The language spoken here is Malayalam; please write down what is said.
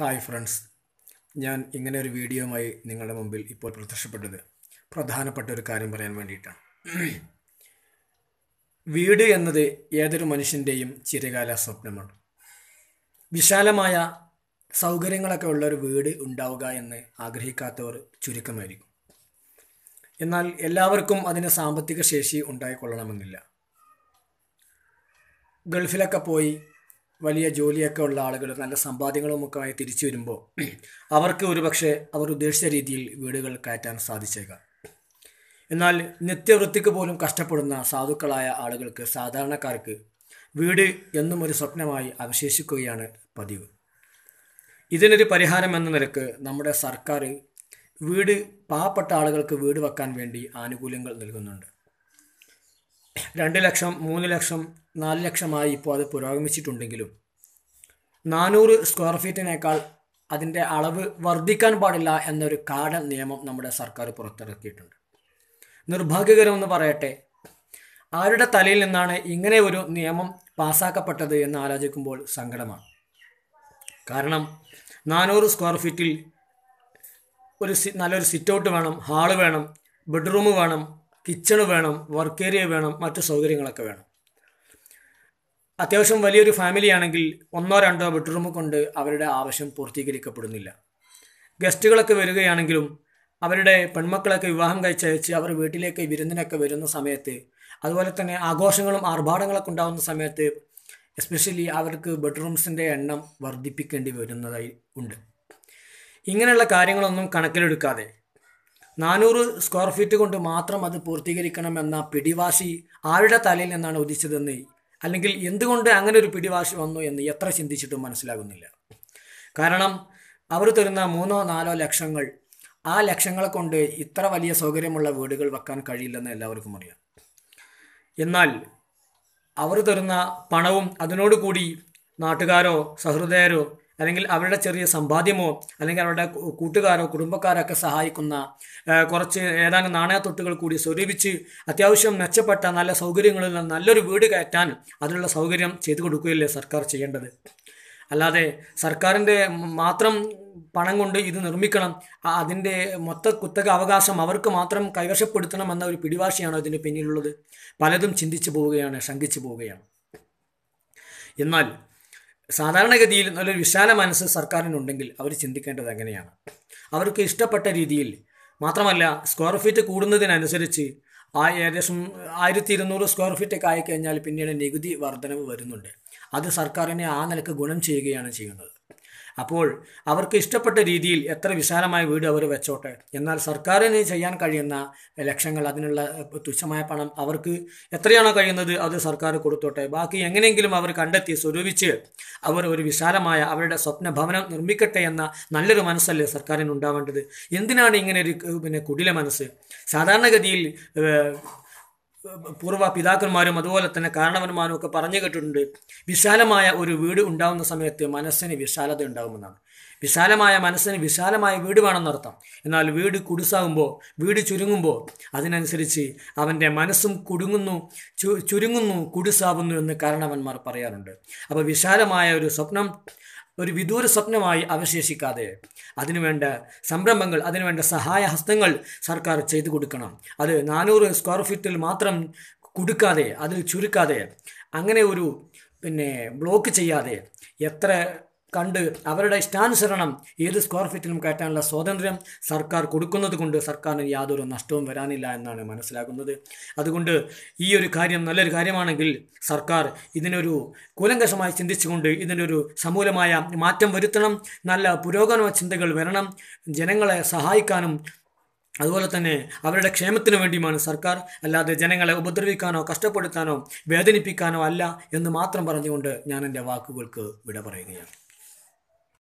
ഹായ് ഫ്രണ്ട്സ് ഞാൻ ഇങ്ങനെ ഒരു വീഡിയോയുമായി നിങ്ങളുടെ മുമ്പിൽ ഇപ്പോൾ പ്രത്യക്ഷപ്പെട്ടത് പ്രധാനപ്പെട്ട ഒരു കാര്യം പറയാൻ വേണ്ടിയിട്ടാണ് വീട് എന്നത് ഏതൊരു മനുഷ്യൻ്റെയും ചിരകാല സ്വപ്നമാണ് വിശാലമായ സൗകര്യങ്ങളൊക്കെ ഉള്ള ഒരു വീട് ഉണ്ടാവുക എന്ന് ആഗ്രഹിക്കാത്തവർ ചുരുക്കമായിരിക്കും എന്നാൽ എല്ലാവർക്കും അതിന് സാമ്പത്തിക ശേഷി ഉണ്ടായിക്കൊള്ളണമെന്നില്ല ഗൾഫിലൊക്കെ പോയി വലിയ ജോലിയൊക്കെ ഉള്ള ആളുകൾ നല്ല ഒക്കെ ആയി തിരിച്ചു വരുമ്പോൾ അവർക്ക് ഒരുപക്ഷെ അവർ ഉദ്ദേശിച്ച രീതിയിൽ വീടുകൾ കയറ്റാൻ സാധിച്ചേക്കാം എന്നാൽ നിത്യവൃത്തിക്ക് പോലും കഷ്ടപ്പെടുന്ന സാധുക്കളായ ആളുകൾക്ക് സാധാരണക്കാർക്ക് വീട് എന്നും ഒരു സ്വപ്നമായി അവശേഷിക്കുകയാണ് പതിവ് ഇതിനൊരു പരിഹാരം എന്ന നിലക്ക് നമ്മുടെ സർക്കാർ വീട് പാവപ്പെട്ട ആളുകൾക്ക് വീട് വെക്കാൻ വേണ്ടി ആനുകൂല്യങ്ങൾ നൽകുന്നുണ്ട് രണ്ട് ലക്ഷം മൂന്ന് ലക്ഷം നാല് ലക്ഷമായി ഇപ്പോൾ അത് പുരോഗമിച്ചിട്ടുണ്ടെങ്കിലും നാനൂറ് സ്ക്വയർ ഫീറ്റിനേക്കാൾ അതിൻ്റെ അളവ് വർദ്ധിക്കാൻ പാടില്ല എന്നൊരു കാട നിയമം നമ്മുടെ സർക്കാർ പുറത്തിറക്കിയിട്ടുണ്ട് നിർഭാഗ്യകരമെന്ന് പറയട്ടെ ആരുടെ തലയിൽ നിന്നാണ് ഇങ്ങനെ ഒരു നിയമം പാസ്സാക്കപ്പെട്ടത് എന്ന് ആലോചിക്കുമ്പോൾ സങ്കടമാണ് കാരണം നാനൂറ് സ്ക്വയർ ഫീറ്റിൽ ഒരു നല്ലൊരു സിറ്റൗട്ട് വേണം ഹാള് വേണം ബെഡ്റൂം വേണം കിച്ചണ് വേണം വർക്ക് ഏരിയ വേണം മറ്റു സൗകര്യങ്ങളൊക്കെ വേണം അത്യാവശ്യം വലിയൊരു ഫാമിലി ആണെങ്കിൽ ഒന്നോ രണ്ടോ ബെഡ്റൂം കൊണ്ട് അവരുടെ ആവശ്യം പൂർത്തീകരിക്കപ്പെടുന്നില്ല ഗസ്റ്റുകളൊക്കെ വരികയാണെങ്കിലും അവരുടെ പെൺമക്കളൊക്കെ വിവാഹം കഴിച്ചയച്ച് അവർ വീട്ടിലേക്ക് വിരുന്നിനൊക്കെ വരുന്ന സമയത്ത് അതുപോലെ തന്നെ ആഘോഷങ്ങളും ആർഭാടങ്ങളൊക്കെ ഉണ്ടാകുന്ന സമയത്ത് എസ്പെഷ്യലി അവർക്ക് ബെഡ്റൂംസിൻ്റെ എണ്ണം വർദ്ധിപ്പിക്കേണ്ടി വരുന്നതായി ഉണ്ട് ഇങ്ങനെയുള്ള കാര്യങ്ങളൊന്നും കണക്കിലെടുക്കാതെ നാനൂറ് സ്ക്വയർ ഫീറ്റ് കൊണ്ട് മാത്രം അത് പൂർത്തീകരിക്കണമെന്ന പിടിവാശി ആരുടെ തലയിൽ നിന്നാണ് ഉദിച്ചതെന്ന് അല്ലെങ്കിൽ എന്തുകൊണ്ട് അങ്ങനെ ഒരു പിടിവാശി വന്നു എന്ന് എത്ര ചിന്തിച്ചിട്ടും മനസ്സിലാകുന്നില്ല കാരണം അവർ തരുന്ന മൂന്നോ നാലോ ലക്ഷങ്ങൾ ആ ലക്ഷങ്ങളെ കൊണ്ട് ഇത്ര വലിയ സൗകര്യമുള്ള വീടുകൾ വെക്കാൻ കഴിയില്ലെന്ന് എല്ലാവർക്കും അറിയാം എന്നാൽ അവർ തരുന്ന പണവും അതിനോടുകൂടി നാട്ടുകാരോ സഹൃദയരോ അല്ലെങ്കിൽ അവരുടെ ചെറിയ സമ്പാദ്യമോ അല്ലെങ്കിൽ അവരുടെ കൂട്ടുകാരോ കുടുംബക്കാരോ ഒക്കെ സഹായിക്കുന്ന കുറച്ച് ഏതാനും നാണയത്തൊട്ടുകൾ കൂടി സ്വരൂപിച്ച് അത്യാവശ്യം മെച്ചപ്പെട്ട നല്ല സൗകര്യങ്ങളിൽ നല്ലൊരു വീട് കയറ്റാൻ അതിനുള്ള സൗകര്യം ചെയ്തു കൊടുക്കുകയല്ലേ സർക്കാർ ചെയ്യേണ്ടത് അല്ലാതെ സർക്കാരിൻ്റെ മാത്രം പണം കൊണ്ട് ഇത് നിർമ്മിക്കണം അതിൻ്റെ മൊത്ത കുത്തക അവകാശം അവർക്ക് മാത്രം കൈവശപ്പെടുത്തണം എന്ന ഒരു പിടിവാശിയാണ് അതിന് പിന്നിലുള്ളത് പലതും ചിന്തിച്ചു പോവുകയാണ് ശങ്കിച്ചു പോവുകയാണ് എന്നാൽ സാധാരണഗതിയിൽ നല്ലൊരു വിശാല മനസ്സ് സർക്കാരിനുണ്ടെങ്കിൽ അവർ ചിന്തിക്കേണ്ടത് എങ്ങനെയാണ് അവർക്ക് ഇഷ്ടപ്പെട്ട രീതിയിൽ മാത്രമല്ല സ്ക്വയർ ഫീറ്റ് കൂടുന്നതിനനുസരിച്ച് ആ ഏകദേശം ആയിരത്തി ഇരുന്നൂറ് സ്ക്വയർ ഫീറ്റ് ഒക്കെ ആയിക്കഴിഞ്ഞാൽ പിന്നീട് നികുതി വർധനവ് വരുന്നുണ്ട് അത് സർക്കാരിനെ ആ നിലക്ക് ഗുണം ചെയ്യുകയാണ് ചെയ്യുന്നത് അപ്പോൾ അവർക്ക് ഇഷ്ടപ്പെട്ട രീതിയിൽ എത്ര വിശാലമായ വീട് അവർ വെച്ചോട്ടെ എന്നാൽ സർക്കാരിന് ചെയ്യാൻ കഴിയുന്ന ലക്ഷങ്ങൾ അതിനുള്ള തുച്ഛമായ പണം അവർക്ക് എത്രയാണോ കഴിയുന്നത് അത് സർക്കാർ കൊടുത്തോട്ടെ ബാക്കി എങ്ങനെയെങ്കിലും അവർ കണ്ടെത്തി സ്വരൂപിച്ച് അവർ ഒരു വിശാലമായ അവരുടെ സ്വപ്ന ഭവനം നിർമ്മിക്കട്ടെ എന്ന നല്ലൊരു മനസ്സല്ലേ സർക്കാരിന് ഉണ്ടാവേണ്ടത് എന്തിനാണ് ഇങ്ങനെ ഒരു പിന്നെ കുടില മനസ്സ് സാധാരണഗതിയിൽ പൂർവ്വ പിതാക്കന്മാരും അതുപോലെ തന്നെ കാരണവന്മാരും ഒക്കെ പറഞ്ഞു കേട്ടിട്ടുണ്ട് വിശാലമായ ഒരു വീട് ഉണ്ടാകുന്ന സമയത്ത് മനസ്സിന് വിശാലത ഉണ്ടാകുമെന്നാണ് വിശാലമായ മനസ്സിന് വിശാലമായ വീട് വേണമെന്നർത്ഥം എന്നാൽ വീട് കുടിസാകുമ്പോൾ വീട് ചുരുങ്ങുമ്പോൾ അതിനനുസരിച്ച് അവൻ്റെ മനസ്സും കുടുങ്ങുന്നു ചുരുങ്ങുന്നു കുടിസാവുന്നു എന്ന് കാരണവന്മാർ പറയാറുണ്ട് അപ്പോൾ വിശാലമായ ഒരു സ്വപ്നം ഒരു വിദൂര സ്വപ്നമായി അവശേഷിക്കാതെ അതിനുവേണ്ട സംരംഭങ്ങൾ അതിനുവേണ്ട സഹായഹസ്തങ്ങൾ സർക്കാർ ചെയ്തു കൊടുക്കണം അത് നാനൂറ് സ്ക്വയർ ഫീറ്റിൽ മാത്രം കൊടുക്കാതെ അതിൽ ചുരുക്കാതെ അങ്ങനെ ഒരു പിന്നെ ബ്ലോക്ക് ചെയ്യാതെ എത്ര കണ്ട് അവരുടെ ഇഷ്ടാനുസരണം ഏത് സ്ക്വയർ ഫീറ്റിലും കയറ്റാനുള്ള സ്വാതന്ത്ര്യം സർക്കാർ കൊടുക്കുന്നത് കൊണ്ട് സർക്കാരിന് യാതൊരു നഷ്ടവും വരാനില്ല എന്നാണ് മനസ്സിലാക്കുന്നത് അതുകൊണ്ട് ഈ ഒരു കാര്യം നല്ലൊരു കാര്യമാണെങ്കിൽ സർക്കാർ ഇതിനൊരു കൂലങ്കഷമായി ചിന്തിച്ചുകൊണ്ട് ഇതിനൊരു സമൂലമായ മാറ്റം വരുത്തണം നല്ല പുരോഗമന ചിന്തകൾ വരണം ജനങ്ങളെ സഹായിക്കാനും അതുപോലെ തന്നെ അവരുടെ ക്ഷേമത്തിന് വേണ്ടിയുമാണ് സർക്കാർ അല്ലാതെ ജനങ്ങളെ ഉപദ്രവിക്കാനോ കഷ്ടപ്പെടുത്താനോ വേദനിപ്പിക്കാനോ അല്ല എന്ന് മാത്രം പറഞ്ഞുകൊണ്ട് ഞാൻ എൻ്റെ വാക്കുകൾക്ക് വിട പറയുകയാണ്